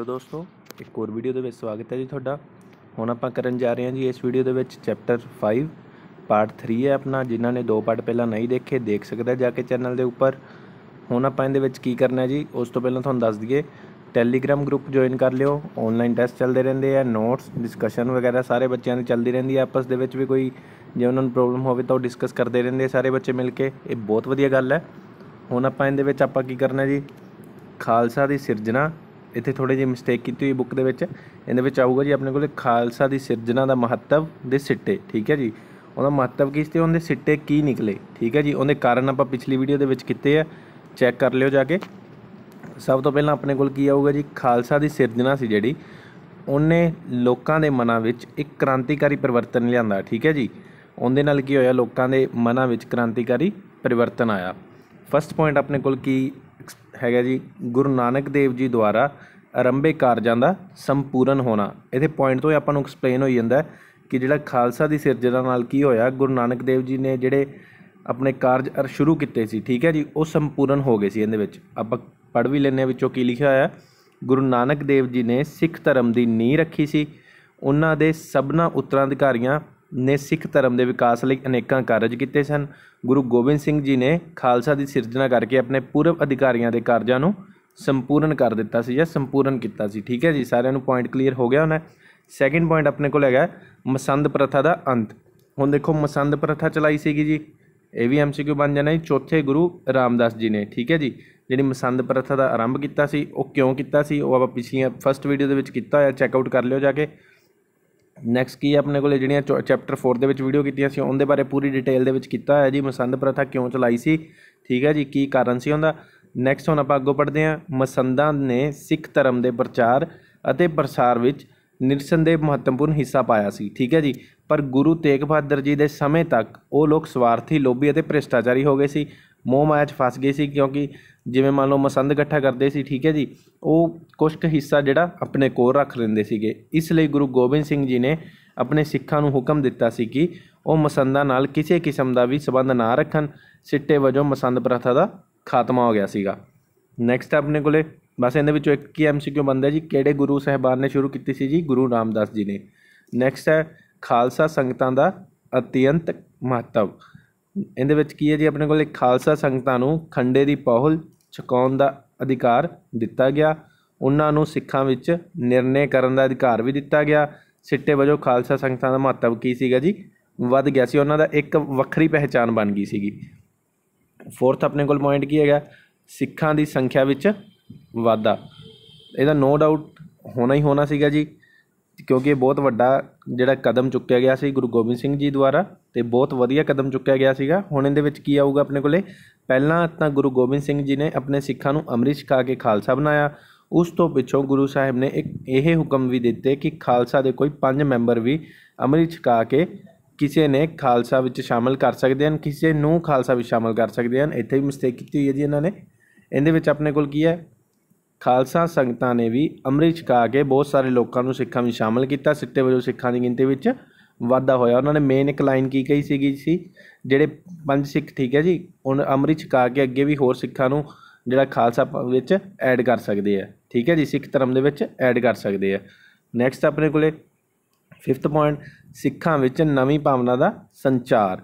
hello ਦੋਸਤੋ ਇੱਕ ਹੋਰ ਵੀਡੀਓ ਦੇ ਵਿੱਚ ਸਵਾਗਤ ਹੈ ਜੀ ਤੁਹਾਡਾ ਹੁਣ ਆਪਾਂ ਕਰਨ ਜਾ ਰਹੇ ਹਾਂ ਜੀ ਇਸ ਵੀਡੀਓ ਦੇ ਵਿੱਚ ਚੈਪਟਰ 5 ਪਾਰਟ 3 ਹੈ ਆਪਣਾ ਜਿਨ੍ਹਾਂ ਨੇ ਦੋ ਪਾਰਟ ਪਹਿਲਾਂ ਨਹੀਂ ਦੇਖੇ ਦੇਖ ਸਕਦਾ ਜਾ ਕੇ ਚੈਨਲ ਦੇ ਉੱਪਰ ਹੁਣ ਆਪਾਂ ਇਹਦੇ ਵਿੱਚ ਕੀ ਕਰਨਾ ਹੈ ਜੀ ਉਸ ਤੋਂ ਪਹਿਲਾਂ ਤੁਹਾਨੂੰ ਦੱਸ ਦਈਏ ਟੈਲੀਗ੍ਰਾਮ ਗਰੁੱਪ ਜੁਆਇਨ ਕਰ ਲਿਓ ਆਨਲਾਈਨ ਟੈਸਟ ਚੱਲਦੇ ਰਹਿੰਦੇ ਆ ਨੋਟਸ ਡਿਸਕਸ਼ਨ ਵਗੈਰਾ ਸਾਰੇ ਬੱਚਿਆਂ ਦੀ ਚੱਲਦੀ ਰਹਿੰਦੀ ਆ ਆਪਸ ਦੇ ਵਿੱਚ ਵੀ ਕੋਈ ਜੇ ਉਹਨਾਂ ਨੂੰ ਪ੍ਰੋਬਲਮ ਹੋਵੇ ਤਾਂ ਉਹ ਡਿਸਕਸ ਕਰਦੇ ਰਹਿੰਦੇ ਆ ਸਾਰੇ ਬੱਚੇ ਮਿਲ ਕੇ ਇਹ ਬਹੁਤ ਵਧੀਆ ਗੱਲ ਹੈ ਹੁਣ ਆਪਾਂ ਇਹਦੇ ਵਿੱਚ ਆਪਾਂ ਕੀ ਕਰਨਾ ਜੀ ਖਾਲਸਾ ਦੀ ਸਿਰਜਣਾ ਇੱਥੇ ਥੋੜੇ ਜਿਹੀ ਮਿਸਟੇਕ ਕੀਤੀ ਹੋਈ ਬੁੱਕ ਦੇ ਵਿੱਚ ਇਹਦੇ ਵਿੱਚ ਆਊਗਾ ਜੀ ਆਪਣੇ ਕੋਲ ਖਾਲਸਾ ਦੀ ਸਿਰਜਣਾ ਦਾ ਮਹੱਤਵ ਦੇ ਸਿੱਟੇ ਠੀਕ ਹੈ ਜੀ ਉਹਦਾ ਮਹੱਤਵ ਕੀ ਸੀ ਤੇ ਉਹਦੇ ਸਿੱਟੇ ਕੀ ਨਿਕਲੇ ਠੀਕ ਹੈ ਜੀ ਉਹਦੇ ਕਾਰਨ ਆਪਾਂ ਪਿਛਲੀ ਵੀਡੀਓ ਦੇ ਵਿੱਚ ਕੀਤੇ ਆ ਚੈੱਕ ਕਰ ਲਿਓ ਜਾ ਕੇ ਸਭ ਤੋਂ ਪਹਿਲਾਂ ਆਪਣੇ ਕੋਲ ਕੀ ਆਊਗਾ ਜੀ ਖਾਲਸਾ ਦੀ ਸਿਰਜਣਾ ਸੀ ਜਿਹੜੀ ਉਹਨੇ ਲੋਕਾਂ ਦੇ ਮਨਾਂ ਵਿੱਚ ਇੱਕ ਕ੍ਰਾਂਤੀਕਾਰੀ ਪਰਿਵਰਤਨ ਲਿਆਂਦਾ ਠੀਕ ਹੈ ਜੀ ਉਹਦੇ ਨਾਲ ਕੀ ਹੋਇਆ ਲੋਕਾਂ ਦੇ ਮਨਾਂ ਵਿੱਚ ਕ੍ਰਾਂਤੀਕਾਰੀ ਪਰਿਵਰਤਨ ਆਇਆ ਫਸਟ ਪੁਆਇੰਟ ਆਪਣੇ ਕੋਲ ਕੀ ਹੈਗਾ ਜੀ ਗੁਰੂ ਨਾਨਕ ਦੇਵ ਜੀ ਦੁਆਰਾ ਆਰੰਭੇ ਕਾਰਜਾਂ ਦਾ ਸੰਪੂਰਨ ਹੋਣਾ ਇਹਦੇ ਪੁਆਇੰਟ ਤੋਂ ਹੀ ਆਪਾਂ ਨੂੰ ਐਕਸਪਲੇਨ ਹੋ ਜਾਂਦਾ ਕਿ ਜਿਹੜਾ ਖਾਲਸਾ ਦੀ ਸਿਰਜਣਾ ਨਾਲ ਕੀ ਹੋਇਆ ਗੁਰੂ ਨਾਨਕ ਦੇਵ ਜੀ ਨੇ ਜਿਹੜੇ ਆਪਣੇ ਕਾਰਜ ਸ਼ੁਰੂ ਕੀਤੇ ਸੀ ਠੀਕ ਹੈ ਜੀ ਉਹ ਸੰਪੂਰਨ ਹੋ ਗਏ ਸੀ ਇਹਦੇ ਵਿੱਚ ਆਪਾਂ ਪੜ ਵੀ ਲੈਨੇ ਵਿੱਚੋਂ ਕੀ ਲਿਖਿਆ ਹੋਇਆ ਗੁਰੂ ਨਾਨਕ ਦੇਵ ਜੀ ਨੇ ਸਿੱਖ ਧਰਮ ਦੀ ਨੀਂਹ ਰੱਖੀ ਸੀ ਉਹਨਾਂ ਦੇ ਸਭਨਾ ਉਤਰਾਧਿਕਾਰੀਆਂ ਨੇ ਸਿੱਖ ਧਰਮ ਦੇ ਵਿਕਾਸ ਲਈ ਅਨੇਕਾਂ ਕਾਰਜ ਕੀਤੇ ਸਨ ਗੁਰੂ ਗੋਬਿੰਦ ਸਿੰਘ ਜੀ ਨੇ ਖਾਲਸਾ ਦੀ ਸਿਰਜਣਾ ਕਰਕੇ ਆਪਣੇ ਪੂਰਵ ਅਧਿਕਾਰੀਆਂ ਦੇ ਕਾਰਜਾਂ ਨੂੰ ਸੰਪੂਰਨ ਕਰ ਦਿੱਤਾ ਸੀ ਜਾਂ ਸੰਪੂਰਨ ਕੀਤਾ ਸੀ ਠੀਕ ਹੈ ਜੀ ਸਾਰਿਆਂ ਨੂੰ ਪੁਆਇੰਟ ਕਲੀਅਰ ਹੋ ਗਿਆ ਹੋਣਾ ਸੈਕਿੰਡ ਪੁਆਇੰਟ ਆਪਣੇ ਕੋਲ ਹੈਗਾ ਮਸੰਦ ਪ੍ਰਥਾ ਦਾ ਅੰਤ ਹੁਣ ਦੇਖੋ ਮਸੰਦ ਪ੍ਰਥਾ ਚਲਾਈ ਸੀਗੀ ਜੀ ਇਹ ਵੀ ਐਮਸੀਕਿਊ ਬਣ ਜਾਣਾ ਜੀ ਚੌਥੇ ਗੁਰੂ ਰਾਮਦਾਸ ਜੀ ਨੇ ਠੀਕ ਹੈ ਜੀ ਜਿਹੜੀ ਮਸੰਦ ਪ੍ਰਥਾ ਦਾ ਆਰੰਭ ਕੀਤਾ ਸੀ ਉਹ ਕਿਉਂ ਕੀਤਾ ਸੀ ਉਹ ਆਪਾਂ ਪਿਛਲੀਆਂ ਫਸਟ ਵੀਡੀਓ ਦੇ ਵਿੱਚ ਕੀਤਾ ਹੋਇਆ ਚੈੱਕ ਆਊਟ ਕਰ ਲਿਓ ਜਾ ਕੇ ਨੈਕਸਟ ਕੀ ਆਪਣੇ ਕੋਲੇ ਜਿਹੜੀਆਂ ਚੈਪਟਰ 4 ਦੇ ਵਿੱਚ ਵੀਡੀਓ ਕੀਤੀਆਂ ਸੀ ਉਹਦੇ ਬਾਰੇ ਪੂਰੀ ਡਿਟੇਲ ਦੇ ਵਿੱਚ ਕੀਤਾ ਹੈ ਜੀ ਮਸੰਦ ਪ੍ਰਥਾ ਕਿਉਂ ਚਲਾਈ ਸੀ ਠੀਕ ਹੈ ਜੀ ਕੀ ਕਾਰਨ ਸੀ ਉਹਦਾ ਨੈਕਸਟ ਹੁਣ ਆਪਾਂ ਅੱਗੋਂ ਪੜਦੇ ਹਾਂ ਮਸੰਦਾਂ ਨੇ ਸਿੱਖ ਧਰਮ ਦੇ ਪ੍ਰਚਾਰ ਅਤੇ ਪ੍ਰਸਾਰ ਵਿੱਚ ਨਿਰਸੰਦੇਹ ਮਹੱਤਵਪੂਰਨ ਹਿੱਸਾ ਪਾਇਆ ਸੀ ਠੀਕ ਹੈ ਜੀ ਪਰ ਗੁਰੂ ਤੇਗ ਬਹਾਦਰ ਜੀ ਦੇ ਸਮੇਂ ਤੱਕ ਉਹ ਲੋਕ ਸਵਾਰਥੀ ਲੋਭੀ ਅਤੇ ਭ੍ਰਿਸ਼ਟਾਚਾਰੀ ਹੋ ਗਏ ਸੀ ਮੋਹ ਮਾਇਆ 'ਚ ਫਸ ਗਏ ਸੀ ਕਿਉਂਕਿ ਜਿਵੇਂ ਮੰਨ ਲਓ ਮਸੰਦ ਇਕੱਠਾ ਕਰਦੇ ਸੀ ਠੀਕ ਹੈ ਜੀ ਉਹ ਕੁਝ ਕੁ ਹਿੱਸਾ ਜਿਹੜਾ ਆਪਣੇ ਕੋਲ ਰੱਖ ਲੈਂਦੇ ਸੀਗੇ ਇਸ ਲਈ ਗੁਰੂ ਗੋਬਿੰਦ ਸਿੰਘ ਜੀ ਨੇ ਆਪਣੇ ਸਿੱਖਾਂ ਨੂੰ ਹੁਕਮ ਦਿੱਤਾ ਸੀ ਕਿ ਉਹ ਮਸੰਦਾਂ ਨਾਲ ਕਿਸੇ ਕਿਸਮ ਦਾ ਵੀ ਸਬੰਧ ਨਾ ਰੱਖਣ ਸਿੱਟੇ ਵਜੋਂ ਮਸੰਦ ਪ੍ਰਥਾ ਦਾ ਖਾਤਮਾ ਹੋ ਗਿਆ ਸੀਗਾ ਨੈਕਸਟ ਆਪਣੇ ਕੋਲੇ ਬਸ ਇਹਦੇ ਵਿੱਚੋਂ ਇੱਕ ਕੀ ਐਮਸੀਕਿਊ ਬੰਦਾ ਜੀ ਕਿਹੜੇ ਗੁਰੂ ਸਹਿਬਾਨ ਨੇ ਸ਼ੁਰੂ ਕੀਤੀ ਸੀ ਜੀ ਗੁਰੂ ਰਾਮਦਾਸ ਜੀ ਨੇ ਨੈਕਸਟ ਹੈ ਖਾਲਸਾ ਸੰਗਤਾਂ ਦਾ ਅਤਿਅੰਤ ਮਹੱਤਵ ਇਹਦੇ ਵਿੱਚ ਕੀ ਹੈ ਜੀ ਆਪਣੇ ਕੋਲ ਇੱਕ ਖਾਲਸਾ ਸੰਗਤਾਂ ਨੂੰ ਖੰਡੇ ਦੀ ਪਹੁਲ ਛਕਾਉਣ ਦਾ ਅਧਿਕਾਰ ਦਿੱਤਾ ਗਿਆ ਉਹਨਾਂ ਨੂੰ ਸਿੱਖਾਂ ਵਿੱਚ ਨਿਰਣੇ ਕਰਨ ਦਾ ਅਧਿਕਾਰ ਵੀ ਦਿੱਤਾ ਗਿਆ ਸਿੱਟੇ ਵਜੋਂ ਖਾਲਸਾ ਸੰਗਤਾਂ ਦਾ ਮਹੱਤਵ ਕੀ ਸੀਗਾ ਜੀ ਵੱਧ ਗਿਆ ਸੀ ਉਹਨਾਂ ਦਾ ਇੱਕ ਵੱਖਰੀ ਪਹਿਚਾਨ ਬਣ ਗਈ ਸੀਗੀ ਫੋਰਥ ਆਪਣੇ ਕੋਲ ਪੁਆਇੰਟ ਕੀ ਹੈਗਾ ਸਿੱਖਾਂ ਦੀ ਸੰਖਿਆ ਵਿੱਚ ਵਾਧਾ ਇਹਦਾ ਨੋ ਡਾਊਟ ਹੋਣਾ ਹੀ ਹੋਣਾ ਸੀਗਾ ਜੀ ਕਿਉਂਕਿ ਇਹ ਬਹੁਤ ਵੱਡਾ ਜਿਹੜਾ ਕਦਮ ਚੁੱਕਿਆ ਗਿਆ ਸੀ ਗੁਰੂ ਗੋਬਿੰਦ ਸਿੰਘ ਜੀ ਦੁਆਰਾ ਤੇ ਬਹੁਤ ਵਧੀਆ ਕਦਮ ਚੁੱਕਿਆ ਗਿਆ ਸੀਗਾ ਹੁਣ ਇਹਦੇ ਵਿੱਚ ਕੀ ਆਊਗਾ ਆਪਣੇ ਕੋਲੇ ਪਹਿਲਾਂ ਤਾਂ ਗੁਰੂ ਗੋਬਿੰਦ ਸਿੰਘ ਜੀ ਨੇ ਆਪਣੇ ਸਿੱਖਾਂ ਨੂੰ ਅੰਮ੍ਰਿਤ ਛਕਾ ਕੇ ਖਾਲਸਾ ਬਣਾਇਆ ਉਸ ਤੋਂ ਪਿੱਛੋਂ ਗੁਰੂ ਸਾਹਿਬ ਨੇ ਇੱਕ ਇਹ ਹੁਕਮ ਵੀ ਦਿੱਤੇ ਕਿ ਖਾਲਸਾ ਦੇ ਕੋਈ ਪੰਜ ਮੈਂਬਰ ਵੀ ਅੰਮ੍ਰਿਤ ਛਕਾ ਕੇ ਕਿਸੇ ਨੇ ਖਾਲਸਾ ਵਿੱਚ ਸ਼ਾਮਲ ਕਰ ਸਕਦੇ ਹਨ ਕਿਸੇ ਨੂੰ ਖਾਲਸਾ ਵਿੱਚ ਸ਼ਾਮਲ ਕਰ ਸਕਦੇ ਹਨ ਇੱਥੇ ਵੀ ਮਿਸਟੇਕ ਕੀਤੀ ਹੋਈ ਹੈ ਜੀ ਇਹਨਾਂ ਨੇ ਇਹਦੇ ਵਿੱਚ ਆਪਣੇ ਕੋਲ ਕੀ ਹੈ ਖਾਲਸਾ ਸੰਗਤਾਂ ਨੇ ਵੀ ਅੰਮ੍ਰਿਤ ਛਕਾ ਕੇ ਬਹੁਤ ਸਾਰੇ ਲੋਕਾਂ ਨੂੰ ਸਿੱਖਾਂ ਵਿੱਚ ਸ਼ਾਮਲ ਕੀਤਾ ਸਿੱਟੇ ਵਜੋਂ ਸਿੱਖਾਂ ਦੀ ਗਿਣਤੀ ਵਿੱਚ ਵਾਧਾ ਹੋਇਆ ਉਹਨਾਂ ਨੇ ਮੇਨ ਇੱਕ ਲਾਈਨ ਕੀ ਕਹੀ ਸੀਗੀ ਸੀ ਜਿਹੜੇ ਪੰਜ ਸਿੱਖ ਠੀਕ ਹੈ ਜੀ ਹੁਣ ਅੰਮ੍ਰਿਤ ਛਕਾ ਕੇ ਅੱਗੇ ਵੀ ਹੋਰ ਸਿੱਖਾਂ ਨੂੰ ਜਿਹੜਾ ਖਾਲਸਾ ਵਿੱਚ ਐਡ ਕਰ ਸਕਦੇ ਆ ਠੀਕ ਹੈ ਜੀ ਸਿੱਖ ਧਰਮ ਦੇ ਵਿੱਚ ਐਡ ਕਰ ਸਕਦੇ ਆ ਨੈਕਸਟ ਆਪਣੇ ਕੋਲੇ 5th ਪੁਆਇੰਟ ਸਿੱਖਾਂ ਵਿੱਚ ਨਵੀਂ ਭਾਵਨਾ ਦਾ ਸੰਚਾਰ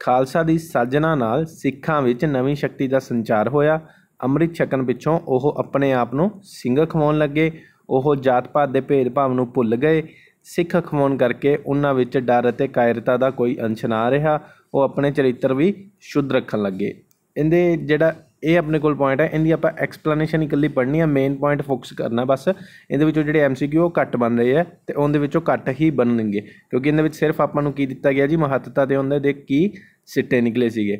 ਖਾਲਸਾ ਦੀ ਸਾਜਣਾ ਨਾਲ ਸਿੱਖਾਂ ਵਿੱਚ ਨਵੀਂ ਸ਼ਕਤੀ ਦਾ ਸੰਚਾਰ ਹੋਇਆ ਅੰਮ੍ਰਿਤ ਛਕਣ ਪਿੱਛੋਂ ਉਹ ਆਪਣੇ ਆਪ ਨੂੰ ਸਿੰਘ ਖਵਾਉਣ ਲੱਗੇ ਉਹ ਜਾਤ ਪਾਤ ਦੇ ਭੇਦ ਭਾਵ ਨੂੰ ਭੁੱਲ ਗਏ ਸਿੱਖ ਖਵਾਉਣ ਕਰਕੇ ਉਹਨਾਂ ਵਿੱਚ ਡਰ ਅਤੇ ਕਾਇਰਤਾ ਦਾ ਕੋਈ ਅੰਸ਼ ਨਾ ਰਿਹਾ ਉਹ ਆਪਣੇ ਚਰਿੱਤਰ ਵੀ ਸ਼ੁੱਧ ਰੱਖਣ ਲੱਗੇ ਇਹਦੇ ਜਿਹੜਾ ਇਹ ਆਪਣੇ ਕੋਲ ਪੁਆਇੰਟ ਹੈ ਇਹਦੀ ਆਪਾਂ ਐਕਸਪਲੇਨੇਸ਼ਨ ਇਕੱਲੀ ਪੜ੍ਹਨੀ ਆ ਮੇਨ ਪੁਆਇੰਟ ਫੋਕਸ ਕਰਨਾ ਬਸ ਇਹਦੇ ਵਿੱਚੋਂ ਜਿਹੜੇ ਐਮਸੀਕਿਊ ਉਹ ਘੱਟ ਬਣ ਰਹੇ ਆ ਤੇ ਉਹਦੇ ਵਿੱਚੋਂ ਘੱਟ ਹੀ ਬਣਨਗੇ ਕਿਉਂਕਿ ਇਹਦੇ ਵਿੱਚ ਸਿਰਫ ਆਪਾਂ ਨੂੰ ਕੀ ਦਿੱਤਾ ਗਿਆ ਜੀ ਮਹੱਤਤਾ ਦੇ ਹੁੰਦੇ ਦੇ ਕੀ ਸਿੱਟੇ ਨਿਕਲੇ ਸੀਗੇ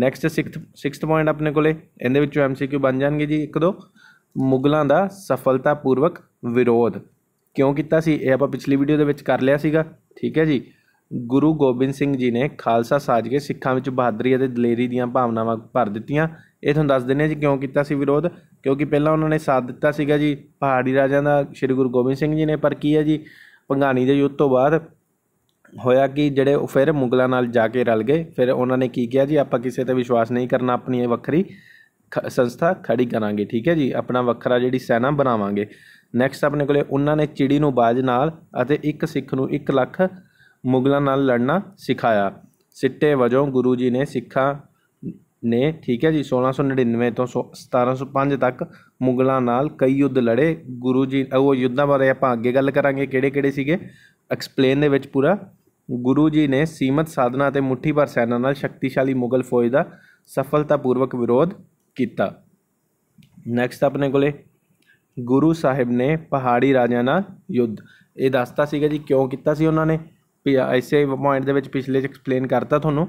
ਨੈਕਸਟ 6th 6th ਪੁਆਇੰਟ ਆਪਣੇ ਕੋਲੇ ਇਹਦੇ ਵਿੱਚੋਂ ਐਮਸੀਕਿਊ ਬਣ ਜਾਣਗੇ ਜੀ ਇੱਕ ਦੋ ਮੁਗਲਾਂ ਦਾ ਸਫਲਤਾਪੂਰਵਕ ਵਿਰੋਧ ਕਿਉਂ ਕੀਤਾ ਸੀ ਇਹ ਆਪਾਂ ਪਿਛਲੀ ਵੀਡੀਓ ਦੇ ਵਿੱਚ ਕਰ ਲਿਆ ਸੀਗਾ ਠੀਕ ਹੈ ਜੀ ਗੁਰੂ ਗੋਬਿੰਦ ਸਿੰਘ ਜੀ ਨੇ ਖਾਲਸਾ ਸਾਜ ਕੇ ਸਿੱਖਾਂ ਵਿੱਚ ਬਹਾਦਰੀ ਅਤੇ ਦਲੇਰੀ ਦੀਆਂ ਭਾਵਨਾਵਾਂ ਭਰ ਦਿੱਤੀਆਂ ਇਹ ਤੁਹਾਨੂੰ ਦੱਸ ਦਿੰਨੇ ਜੀ ਕਿਉਂ ਕੀਤਾ ਸੀ ਵਿਰੋਧ ਕਿਉਂਕਿ ਪਹਿਲਾਂ ਉਹਨਾਂ ਨੇ ਸਾਥ ਦਿੱਤਾ ਸੀਗਾ ਜੀ ਪਹਾੜੀ ਰਾਜਿਆਂ ਦਾ ਸ੍ਰੀ ਗੁਰੂ ਗੋਬਿੰਦ ਸਿੰਘ ਜੀ ਨੇ ਪਰ ਕੀ ਹੈ ਜੀ ਪੰਗਾਣੀ ਦੇ ਯੁੱਧ ਤੋਂ ਬਾਅਦ ਹੋਇਆ ਕਿ ਜਿਹੜੇ ਉਹ ਫਿਰ ਮੁਗਲਾਂ ਨਾਲ ਜਾ ਕੇ ਰਲ ਗਏ ਫਿਰ ਉਹਨਾਂ ਨੇ ਕੀ ਕਿਹਾ ਜੀ ਆਪਾਂ ਕਿਸੇ ਤੇ ਵਿਸ਼ਵਾਸ ਨਹੀਂ ਕਰਨਾ ਆਪਣੀ ਇਹ ਵੱਖਰੀ ਸੰਸਥਾ ਖੜੀ ਕਰਾਂਗੇ ਠੀਕ ਹੈ ਜੀ ਆਪਣਾ ਵੱਖਰਾ ਜਿਹੜੀ ਸੈਨਾ ਬਣਾਵਾਂਗੇ ਨੈਕਸਟ ਆਪਣੇ ਕੋਲੇ ਉਹਨਾਂ ਨੇ ਚਿੜੀ ਨੂੰ ਬਾਜ ਨਾਲ ਅਤੇ ਇੱਕ ਸਿੱਖ ਨੂੰ 1 ਲੱਖ ਮੁਗਲਾਂ ਨਾਲ ਲੜਨਾ ਸਿਖਾਇਆ ਸਿੱਟੇ ਵਜੋਂ ਗੁਰੂ ਜੀ ਨੇ ਸਿੱਖਾਂ ਨੇ ਠੀਕ ਹੈ ਜੀ 1699 ਤੋਂ 1705 ਤੱਕ ਮੁਗਲਾਂ ਨਾਲ ਕਈ ਯੁੱਧ ਲੜੇ ਗੁਰੂ ਜੀ ਉਹ ਯੁੱਧਾਂ ਬਾਰੇ ਆਪਾਂ ਅੱਗੇ ਗੱਲ ਕਰਾਂਗੇ ਕਿਹੜੇ ਕਿਹੜੇ ਸੀਗੇ ਐਕਸਪਲੇਨ ਦੇ ਵਿੱਚ ਪੂਰਾ ਗੁਰੂ ਜੀ ਨੇ ਸੀਮਤ ਸਾਧਨਾ ਅਤੇ ਮੁੱਠੀ ਭਰ ਸੈਨਾ ਨਾਲ ਸ਼ਕਤੀਸ਼ਾਲੀ ਮੁਗਲ ਫੌਜ ਦਾ ਸਫਲਤਾਪੂਰਵਕ ਵਿਰੋਧ ਕੀਤਾ ਨੈਕਸਟ ਆਪਣੇ ਕੋਲੇ ਗੁਰੂ ਸਾਹਿਬ ਨੇ ਪਹਾੜੀ ਰਾਜਿਆਂ ਨਾਲ ਯੁੱਧ ਇਹ ਦੱਸਤਾ ਸੀਗਾ ਜੀ ਕਿਉਂ ਕੀਤਾ ਸੀ ਉਹਨਾਂ ਨੇ ਐਸੇ ਪੁਆਇੰਟ ਦੇ ਵਿੱਚ ਪਿਛਲੇ ਚ ਐਕਸਪਲੇਨ ਕਰਤਾ ਤੁਹਾਨੂੰ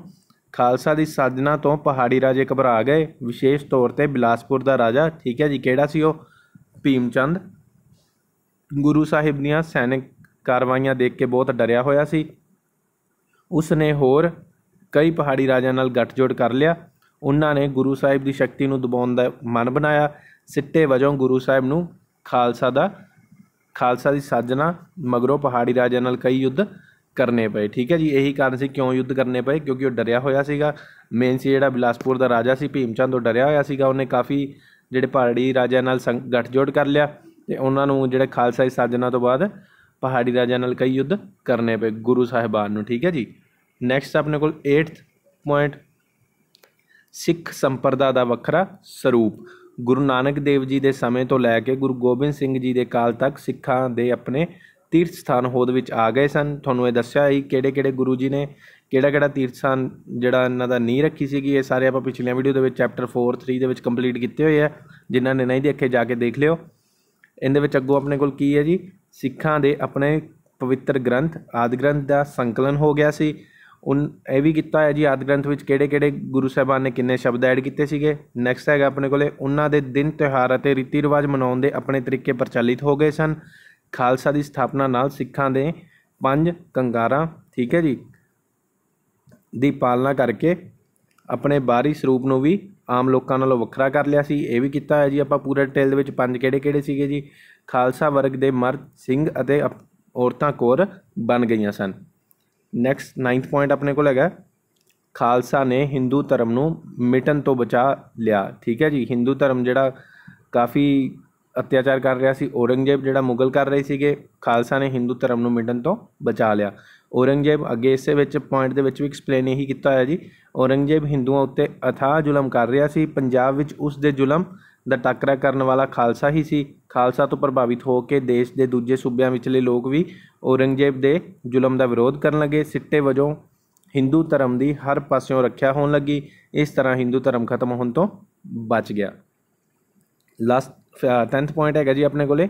ਖਾਲਸਾ ਦੀ ਸਾਜਨਾ ਤੋਂ ਪਹਾੜੀ ਰਾਜੇ ਘਬਰਾ ਗਏ ਵਿਸ਼ੇਸ਼ ਤੌਰ ਤੇ ਬਿਲਾਸਪੁਰ ਦਾ ਰਾਜਾ ਠੀਕ ਹੈ ਜੀ ਕਿਹੜਾ ਸੀ ਉਹ ਭੀਮਚੰਦ ਗੁਰੂ ਸਾਹਿਬ ਦੀਆਂ ਸੈਨਿਕ ਕਾਰਵਾਈਆਂ ਦੇਖ ਕੇ ਬਹੁਤ ਡਰਿਆ ਹੋਇਆ ਸੀ ਉਸ ਨੇ ਹੋਰ ਕਈ ਪਹਾੜੀ ਰਾਜਾਂ ਨਾਲ ਗੱਠਜੋੜ ਕਰ ਲਿਆ ਉਹਨਾਂ ਨੇ ਗੁਰੂ ਸਾਹਿਬ ਦੀ ਸ਼ਕਤੀ ਨੂੰ ਦਬਾਉਣ ਦਾ ਮਨ ਬਣਾਇਆ ਸਿੱਟੇ ਵਜੋਂ ਗੁਰੂ ਸਾਹਿਬ ਨੂੰ ਖਾਲਸਾ ਦਾ ਖਾਲਸਾ ਦੀ ਸਾਜਨਾ ਮਗਰੋਂ ਪਹਾੜੀ ਰਾਜਾਂ ਨਾਲ ਕਈ ਯੁੱਧ ਕਰਨੇ ਪਏ ਠੀਕ ਹੈ ਜੀ ਇਹੀ ਕਾਰਨ ਸੀ ਕਿਉਂ ਯੁੱਧ ਕਰਨੇ ਪਏ ਕਿਉਂਕਿ ਉਹ ਡਰਿਆ ਹੋਇਆ ਸੀਗਾ ਮੇਨ ਸੀ ਜਿਹੜਾ ਬਿਲਾਸਪੁਰ ਦਾ ਰਾਜਾ ਸੀ ਭੀਮਚੰਦ ਉਹ ਡਰਿਆ ਹੋਇਆ ਸੀਗਾ ਉਹਨੇ ਕਾਫੀ ਜਿਹੜੇ ਪਹਾੜੀ ਰਾਜਾਂ ਨਾਲ ਗੱਠਜੋੜ ਕਰ ਲਿਆ ਤੇ ਉਹਨਾਂ ਨੂੰ ਜਿਹੜੇ ਖਾਲਸਾ ਦੀ ਸਾਜਨਾ ਤੋਂ ਬਾਅਦ ਪਹਾੜੀ ਰਾਜਾਂ ਨਾਲ ਕਈ ਯੁੱਧ ਕਰਨੇ ਪਏ ਗੁਰੂ ਸਾਹਿਬਾਨ ਨੂੰ ਠੀਕ ਹੈ ਜੀ ਨੈਕਸਟ ਆਪਣੇ ਕੋਲ 8th ਪੁਆਇੰਟ ਸਿੱਖ ਸੰਪਰਦਾ ਦਾ ਵੱਖਰਾ ਸਰੂਪ ਗੁਰੂ ਨਾਨਕ ਦੇਵ ਜੀ ਦੇ ਸਮੇਂ ਤੋਂ ਲੈ ਕੇ ਗੁਰੂ ਗੋਬਿੰਦ ਸਿੰਘ ਜੀ ਦੇ ਕਾਲ ਤੱਕ ਸਿੱਖਾਂ ਦੇ ਆਪਣੇ ਤੀਰਥ ਸਥਾਨ ਹੋਦ ਵਿੱਚ ਆ ਗਏ ਸਨ ਤੁਹਾਨੂੰ ਇਹ ਦੱਸਿਆ ਹੀ ਕਿਹੜੇ ਕਿਹੜੇ ਗੁਰੂ ਜੀ ਨੇ ਕਿਹੜਾ ਕਿਹੜਾ ਤੀਰਥ ਸਥਾਨ ਜਿਹੜਾ ਇਹਨਾਂ ਦਾ ਨੀਂਹ ਰੱਖੀ ਸੀਗੀ ਇਹ ਸਾਰੇ ਆਪਾਂ ਪਿਛਲੀਆਂ ਵੀਡੀਓ ਦੇ ਵਿੱਚ ਚੈਪਟਰ 4 3 ਦੇ ਵਿੱਚ ਕੰਪਲੀਟ ਕੀਤੇ ਹੋਏ ਆ ਜਿਨ੍ਹਾਂ ਨੇ ਨਹੀਂ ਦੇਖੇ ਜਾ ਕੇ ਦੇਖ ਲਿਓ ਇਹਦੇ ਵਿੱਚ ਅੱਗੋਂ ਆਪਣੇ ਕੋਲ ਕੀ ਹੈ ਜੀ ਸਿੱਖਾਂ ਦੇ ਆਪਣੇ ਪਵਿੱਤਰ ਗ੍ਰੰਥ ਆਦਿ ਗ੍ਰੰਥ ਦਾ ਸੰਕਲਨ ਹੋ ਗਿਆ ਸੀ ਉਨ ਇਹ ਵੀ ਕੀਤਾ ਹੈ ਜੀ ਆਦਿ ਗ੍ਰੰਥ ਵਿੱਚ ਕਿਹੜੇ ਕਿਹੜੇ ਗੁਰੂ ਸਾਹਿਬਾਨ ਨੇ ਕਿੰਨੇ ਸ਼ਬਦ ਐਡ ਕੀਤੇ ਸੀਗੇ ਨੈਕਸਟ ਹੈਗਾ ਆਪਣੇ ਕੋਲੇ ਉਹਨਾਂ ਦੇ ਦਿਨ ਤਿਹਾਰ ਅਤੇ ਰੀਤੀ ਰਿਵਾਜ ਮਨਾਉਣ ਦੇ ਆਪਣੇ ਤਰੀਕੇ ਪ੍ਰਚਲਿਤ ਹੋ ਗਏ ਸਨ ਖਾਲਸਾ ਦੀ ਸਥਾਪਨਾ ਨਾਲ ਸਿੱਖਾਂ ਦੇ ਪੰਜ ਕੰਗਾਰਾਂ ਠੀਕ ਹੈ ਜੀ ਦੀ ਪਾਲਣਾ ਕਰਕੇ ਆਪਣੇ ਬਾਹਰੀ ਸਰੂਪ ਨੂੰ ਵੀ ਆਮ ਲੋਕਾਂ ਨਾਲੋਂ ਵੱਖਰਾ ਕਰ ਲਿਆ ਸੀ ਇਹ ਵੀ ਕੀਤਾ ਹੈ ਜੀ ਆਪਾਂ ਪੂਰਾ ਡਿਟੇਲ ਦੇ ਵਿੱਚ ਪੰਜ ਕਿਹੜੇ ਕਿਹੜੇ ਸੀਗੇ ਜੀ ਖਾਲਸਾ ਵਰਗ ਦੇ ਮਰਦ ਸਿੰਘ ਅਤੇ ਔਰਤਾਂ ਕੋਰ ਬਣ ਗਈਆਂ ਸਨ ਨੈਕਸਟ 9th ਪੁਆਇੰਟ ਆਪਣੇ ਕੋਲ ਹੈਗਾ ਖਾਲਸਾ ਨੇ ਹਿੰਦੂ ਧਰਮ ਨੂੰ ਮਿਟਣ ਤੋਂ ਬਚਾ ਲਿਆ ਠੀਕ ਹੈ ਜੀ ਹਿੰਦੂ ਧਰਮ ਜਿਹੜਾ ਕਾਫੀ ਅਤਿਆਚਾਰ ਕਰ ਰਿਹਾ ਸੀ ਔਰੰਗਜ਼ੇਬ ਜਿਹੜਾ ਮੁਗਲ ਕਰ ਰਹੇ ਸੀਗੇ ਖਾਲਸਾ ਨੇ ਹਿੰਦੂ ਧਰਮ ਨੂੰ ਮਿਟਣ ਤੋਂ ਬਚਾ ਲਿਆ ਔਰੰਗਜ਼ੇਬ ਅੱਗੇ ਇਸੇ ਵਿੱਚ ਪੁਆਇੰਟ ਦੇ ਵਿੱਚ ਵੀ ਐਕਸਪਲੇਨ ਇਹੀ ਕੀਤਾ ਹੋਇਆ ਜੀ ਔਰੰਗਜ਼ੇਬ ਹਿੰਦੂਆਂ ਉੱਤੇ ਅਥਾਹ ਜ਼ੁਲਮ ਕਰ ਰਿਹਾ ਸੀ ਪੰਜਾਬ ਵਿੱਚ ਉਸ ਦੇ ਜ਼ੁਲਮ ਦਾ ਟਾਕਰਾ ਕਰਨ ਵਾਲਾ ਖਾਲਸਾ ਹੀ ਸੀ ਖਾਲਸਾ ਤੋਂ ਪ੍ਰਭਾਵਿਤ ਹੋ ਕੇ ਦੇਸ਼ ਦੇ ਦੂਜੇ ਸੂਬਿਆਂ ਵਿਚਲੇ ਲੋਕ ਵੀ ਔਰੰਗਜ਼ੇਬ ਦੇ ਜ਼ੁਲਮ ਦਾ ਵਿਰੋਧ ਕਰਨ ਲੱਗੇ ਸਿੱਟੇ ਵਜੋਂ ਹਿੰਦੂ ਧਰਮ ਦੀ ਹਰ ਪਾਸਿਓਂ ਰੱਖਿਆ ਹੋਣ ਲੱਗੀ ਇਸ ਤਰ੍ਹਾਂ ਹਿੰਦੂ ਧਰਮ ਖਤਮ ਹੋਣ ਤੋਂ ਬਚ ਗਿਆ ਲਾਸਟ 10th ਪੁਆਇੰਟ ਹੈਗਾ ਜੀ ਆਪਣੇ ਕੋਲੇ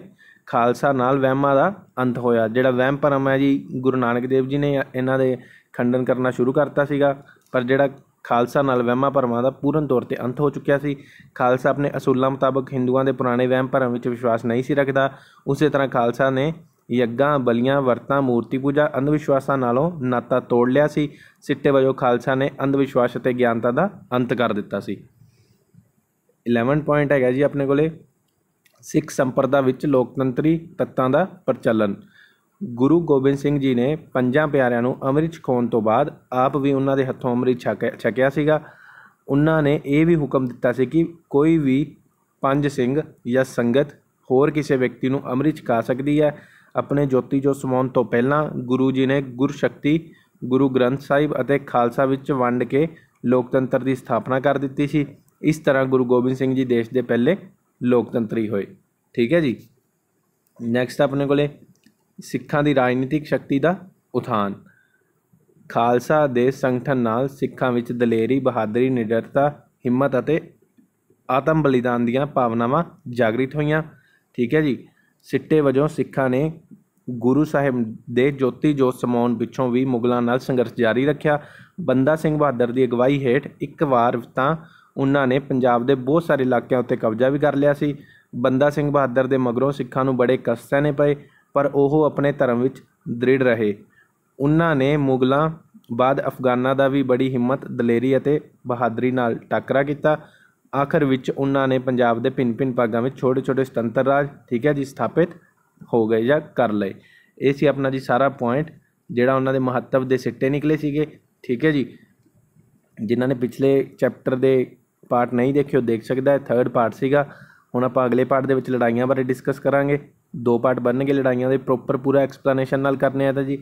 ਖਾਲਸਾ ਨਾਲ ਵਹਿਮਾਂ ਦਾ ਅੰਤ ਹੋਇਆ ਜਿਹੜਾ ਵਹਿਮ ਭਰਮ ਹੈ ਜੀ ਗੁਰੂ ਨਾਨਕ ਦੇਵ ਜੀ ਨੇ ਇਹਨਾਂ ਦੇ ਖੰਡਨ ਕਰਨਾ ਸ਼ੁਰੂ ਕਰਤਾ ਸੀਗਾ ਪਰ ਜਿਹੜਾ ਖਾਲਸਾ ਨਾਲ ਵਹਿਮਾਂ ਭਰਮਾਂ ਦਾ ਪੂਰਨ ਤੌਰ ਤੇ ਅੰਤ ਹੋ ਚੁੱਕਿਆ ਸੀ ਖਾਲਸਾ ਆਪਣੇ ਅਸੂਲਾਂ ਮੁਤਾਬਕ ਹਿੰਦੂਆਂ ਦੇ ਪੁਰਾਣੇ ਵਹਿਮ ਭਰਮ ਵਿੱਚ ਵਿਸ਼ਵਾਸ ਨਹੀਂ ਸੀ ਰੱਖਦਾ ਉਸੇ ਤਰ੍ਹਾਂ ਖਾਲਸਾ ਨੇ ਯੱਗਾਂ ਬਲੀਆਂ ਵਰਤਾਂ ਮੂਰਤੀ ਪੂਜਾ ਅੰਧ ਵਿਸ਼ਵਾਸਾਂ ਨਾਲੋਂ ਨਾਤਾ ਤੋੜ ਲਿਆ ਸੀ ਸਿੱਟੇ ਵਜੋਂ ਖਾਲਸਾ ਨੇ ਅੰਧ ਵਿਸ਼ਵਾਸ ਅਤੇ ਗਿਆਨਤਾ ਦਾ ਅੰਤ ਕਰ ਦਿੱਤਾ ਸੀ 11 ਪੁਆਇੰਟ ਹੈਗਾ ਜੀ ਆਪਣੇ ਕੋਲੇ ਸਿੱਖ ਸੰਪਰਦਾ ਵਿੱਚ ਲੋਕਤੰਤਰੀ ਤੱਤਾਂ ਦਾ ਪ੍ਰਚਲਨ ਗੁਰੂ ਗੋਬਿੰਦ ਸਿੰਘ ਜੀ ਨੇ ਪੰਜਾਂ ਪਿਆਰਿਆਂ ਨੂੰ ਅੰਮ੍ਰਿਤ ਛਕਾਉਣ ਤੋਂ ਬਾਅਦ ਆਪ ਵੀ ਉਹਨਾਂ ਦੇ ਹੱਥੋਂ ਅੰਮ੍ਰਿਤ ਛਕਿਆ ਸੀਗਾ ਉਹਨਾਂ ਨੇ ਇਹ ਵੀ ਹੁਕਮ ਦਿੱਤਾ ਸੀ ਕਿ ਕੋਈ ਵੀ ਪੰਜ ਸਿੰਘ ਜਾਂ ਸੰਗਤ ਹੋਰ ਕਿਸੇ ਵਿਅਕਤੀ ਨੂੰ ਅੰਮ੍ਰਿਤ ਛਕਾ ਸਕਦੀ ਹੈ ਆਪਣੇ ਜੋਤੀ ਜੋ ਸਮਾਉਣ ਤੋਂ ਪਹਿਲਾਂ ਗੁਰੂ ਜੀ ਨੇ ਗੁਰ ਸ਼ਕਤੀ ਗੁਰੂ ਗ੍ਰੰਥ ਸਾਹਿਬ ਅਤੇ ਖਾਲਸਾ ਵਿੱਚ ਵੰਡ ਕੇ ਲੋਕਤੰਤਰ ਦੀ ਸਥਾਪਨਾ ਕਰ ਦਿੱਤੀ ਸੀ ਇਸ ਤਰ੍ਹਾਂ ਗੁਰੂ ਗੋਬਿੰਦ ਸਿੰਘ ਜੀ ਦੇਸ਼ ਦੇ ਪਹਿਲੇ ਲੋਕਤੰਤਰੀ ਹੋਏ ਠੀਕ ਹੈ ਜੀ ਨੈਕਸਟ ਆਪਣੇ ਕੋਲੇ ਸਿੱਖਾਂ ਦੀ ਰਾਜਨੀਤਿਕ ਸ਼ਕਤੀ ਦਾ ਉਥਾਨ ਖਾਲਸਾ ਦੇ ਸੰਗਠਨ ਨਾਲ ਸਿੱਖਾਂ ਵਿੱਚ ਦਲੇਰੀ ਬਹਾਦਰੀ ਨਿਡਰਤਾ ਹਿੰਮਤ ਅਤੇ ਆਤਮ ਬਲੀਦਾਨ ਦੀਆਂ ਭਾਵਨਾਵਾਂ ਜਾਗਰਿਤ ਹੋਈਆਂ ਠੀਕ ਹੈ ਜੀ ਸਿੱਟੇ ਵਜੋਂ ਸਿੱਖਾਂ ਨੇ ਗੁਰੂ ਸਾਹਿਬ ਦੇ ਜੋਤੀ ਜੋਤ ਸਮਾਉਣ ਵਿੱਚੋਂ ਵੀ ਮੁਗਲਾਂ ਨਾਲ ਸੰਘਰਸ਼ ਜਾਰੀ ਰੱਖਿਆ ਬੰਦਾ ਸਿੰਘ ਬਹਾਦਰ ਦੀ ਅਗਵਾਈ ਹੇਠ ਇੱਕ ਵਾਰ ਤਾਂ ਉਹਨਾਂ ਨੇ ਪੰਜਾਬ ਦੇ ਬਹੁਤ ਸਾਰੇ ਇਲਾਕਿਆਂ ਉੱਤੇ ਕਬਜ਼ਾ ਵੀ ਕਰ ਲਿਆ ਸੀ ਬੰਦਾ ਸਿੰਘ ਬਹਾਦਰ ਦੇ ਮਗਰੋਂ ਸਿੱਖਾਂ ਨੂੰ ਬੜੇ ਕਸ਼ਟ ਸਹਿਣੇ ਪਏ ਪਰ ਉਹ ਆਪਣੇ ਧਰਮ ਵਿੱਚ ਦ੍ਰਿੜ ਰਹੇ ਉਹਨਾਂ ਨੇ ਮੁਗਲਾਂ ਬਾਅਦ ਅਫਗਾਨਾਂ ਦਾ ਵੀ ਬੜੀ ਹਿੰਮਤ ਦਲੇਰੀ ਅਤੇ ਬਹਾਦਰੀ ਨਾਲ ਟੱਕਰਾ ਕੀਤਾ ਆਖਰ ਵਿੱਚ ਉਹਨਾਂ ਨੇ ਪੰਜਾਬ ਦੇ ਭਿੰਨ-ਭਿੰਨ ਭਾਗਾਂ ਵਿੱਚ ਛੋਟੇ-ਛੋਟੇ ਸੁਤੰਤਰ ਰਾਜ ਠੀਕ ਹੈ ਜੀ ਸਥਾਪਿਤ ਹੋ ਗਏ ਜਾਂ ਕਰ ਲਏ ਇਹ ਸੀ ਆਪਣਾ ਜੀ ਸਾਰਾ ਪੁਆਇੰਟ ਜਿਹੜਾ ਉਹਨਾਂ ਦੇ ਮਹੱਤਵ ਦੇ ਸਿੱਟੇ ਨਿਕਲੇ ਸੀਗੇ ਠੀਕ ਹੈ ਜੀ ਜਿਨ੍ਹਾਂ ਨੇ ਪਿਛਲੇ ਚੈਪਟਰ ਦੇ ਪਾਰਟ ਨਹੀਂ ਦੇਖਿਓ ਦੇਖ ਸਕਦਾ ਹੈ ਥਰਡ ਪਾਰਟ ਸੀਗਾ ਹੁਣ ਆਪਾਂ ਅਗਲੇ ਪਾਰਟ ਦੇ ਵਿੱਚ ਲੜਾਈਆਂ ਬਾਰੇ ਡਿਸਕਸ ਕਰਾਂਗੇ ਦੋ ਪਾਰਟ ਬਣਨਗੇ ਲੜਾਈਆਂ ਦੇ ਪ੍ਰੋਪਰ ਪੂਰਾ ਐਕਸਪਲੇਨੇਸ਼ਨ ਨਾਲ ਕਰਨੇ ਆ ਤਾਂ ਜੀ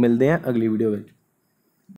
ਮਿਲਦੇ ਆ ਅਗਲੀ ਵੀਡੀਓ ਵਿੱਚ